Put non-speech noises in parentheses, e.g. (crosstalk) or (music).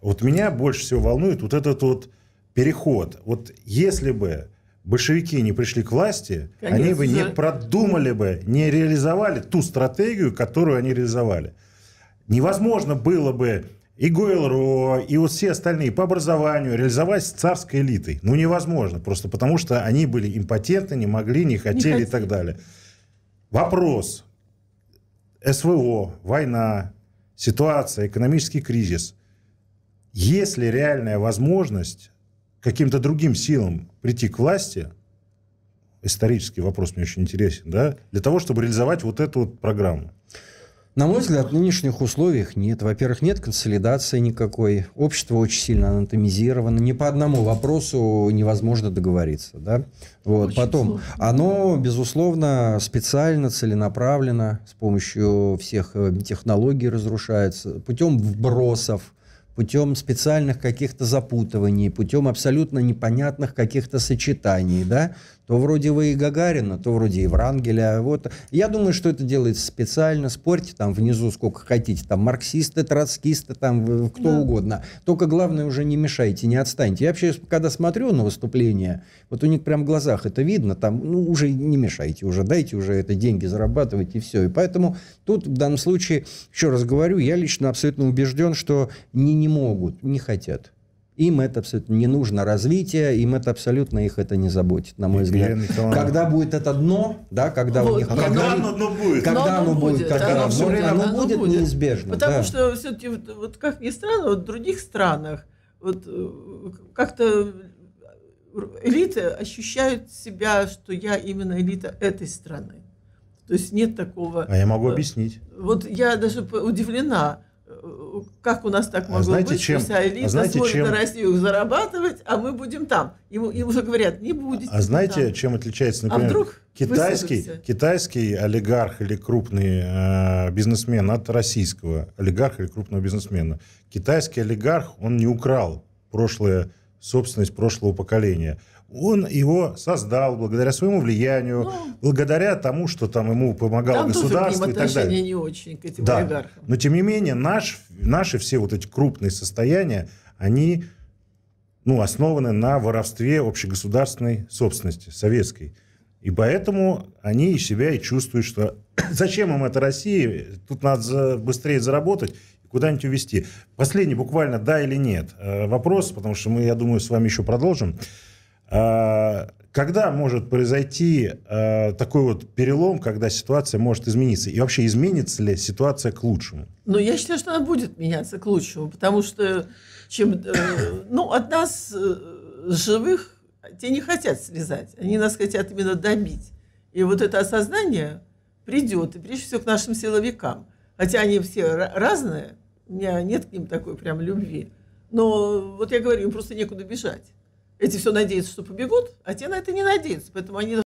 Вот меня больше всего волнует вот этот вот переход. Вот если бы большевики не пришли к власти, Конечно. они бы не продумали бы, не реализовали ту стратегию, которую они реализовали. Невозможно было бы и Гойлро, и вот все остальные по образованию реализовать с царской элитой. Ну, невозможно. Просто потому, что они были импотентны, не могли, не хотели не хотели. и так далее. Вопрос. СВО, война, ситуация, экономический кризис – есть ли реальная возможность каким-то другим силам прийти к власти, исторический вопрос мне очень интересен, да, для того, чтобы реализовать вот эту вот программу? На мой взгляд, в нынешних условиях нет. Во-первых, нет консолидации никакой. Общество очень сильно анатомизировано. Ни по одному вопросу невозможно договориться. Да? Вот. Очень Потом, сложно. оно, безусловно, специально, целенаправленно, с помощью всех э, технологий разрушается, путем вбросов путем специальных каких-то запутываний, путем абсолютно непонятных каких-то сочетаний, да, то вроде вы и Гагарина, то вроде и Врангеля, Вот. Я думаю, что это делается специально. Спорьте там внизу сколько хотите. Там марксисты, троцкисты, там э, кто да. угодно. Только главное уже не мешайте, не отстаньте. Я вообще, когда смотрю на выступления, вот у них прям в глазах это видно. Там, ну, уже не мешайте, уже дайте уже это деньги зарабатывать и все. И поэтому тут в данном случае, еще раз говорю, я лично абсолютно убежден, что не, не могут, не хотят. Им это абсолютно не нужно развитие, им это абсолютно их это не заботит, на мой взгляд. Когда будет это дно, да, когда вот, у них когда, когда оно дно будет, когда оно, оно будет, будет когда оно, оно, время, оно, оно будет, будет неизбежно. Потому да. что все-таки вот как ни странно, вот в других странах вот э, как-то элиты ощущают себя, что я именно элита этой страны. То есть нет такого. А я могу э, объяснить. Вот я даже удивлена как у нас так а могло а знаете, быть, чем, вся а элита а знаете, смотрит чем... на Россию зарабатывать, а мы будем там. Ему, ему уже говорят, не будете. А знаете, там. чем отличается, а например, а вдруг китайский, китайский олигарх или крупный э, бизнесмен от российского олигарха или крупного бизнесмена? Китайский олигарх, он не украл прошлое собственность прошлого поколения. Он его создал благодаря своему влиянию, ну, благодаря тому, что там ему помогало там государство и так далее. не очень к этим да. олигархам. Но тем не менее наш, наши все вот эти крупные состояния, они ну, основаны на воровстве общегосударственной собственности, советской. И поэтому они себя и чувствуют, что (coughs) зачем им это Россия? тут надо быстрее заработать, куда-нибудь увезти. Последний буквально, да или нет, э, вопрос, потому что мы, я думаю, с вами еще продолжим. Э, когда может произойти э, такой вот перелом, когда ситуация может измениться? И вообще изменится ли ситуация к лучшему? Ну, я считаю, что она будет меняться к лучшему, потому что чем, ну, от нас живых те не хотят слезать, они нас хотят именно добить. И вот это осознание придет, и прежде всего к нашим силовикам. Хотя они все разные, у меня нет к ним такой прям любви. Но вот я говорю, им просто некуда бежать. Эти все надеются, что побегут, а те на это не надеются. Поэтому они